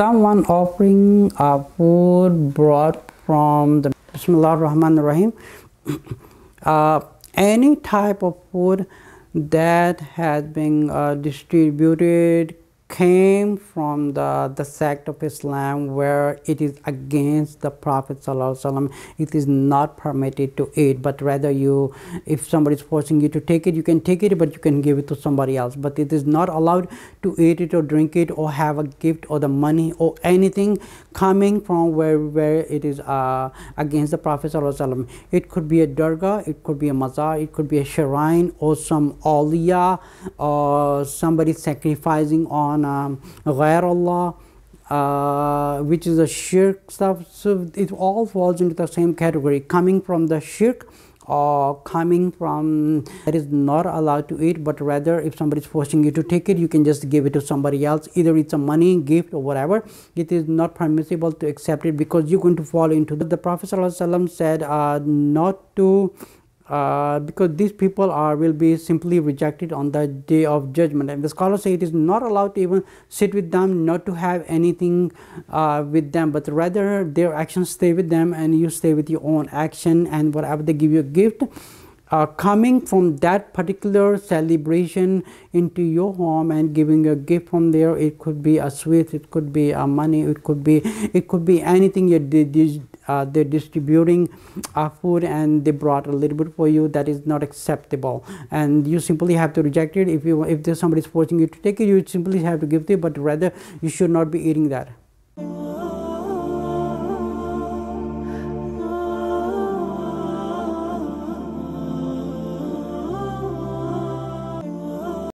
someone offering a food brought from the Bismillah Rahman Rahim uh, any type of food that has been uh, distributed came from the, the sect of Islam where it is against the Prophet it is not permitted to eat but rather you if somebody is forcing you to take it you can take it but you can give it to somebody else but it is not allowed to eat it or drink it or have a gift or the money or anything coming from where where it is uh, against the Prophet it could be a durga it could be a mazar it could be a shrine or some Aliyah or somebody sacrificing on on um, Allah, uh, which is a shirk stuff. So it all falls into the same category, coming from the shirk or coming from that is not allowed to eat, but rather if somebody is forcing you to take it, you can just give it to somebody else. Either it's a money, gift, or whatever. It is not permissible to accept it because you're going to fall into The Prophet ﷺ said uh, not to uh, because these people are will be simply rejected on the day of judgment and the scholars say it is not allowed to even sit with them not to have anything uh, with them but rather their actions stay with them and you stay with your own action and whatever they give you a gift uh, coming from that particular celebration into your home and giving a gift from there it could be a sweet it could be a money it could be it could be anything you did uh, they're distributing uh, food and they brought a little bit for you that is not acceptable and you simply have to reject it if you if there's somebody's forcing you to take it you simply have to give it but rather you should not be eating that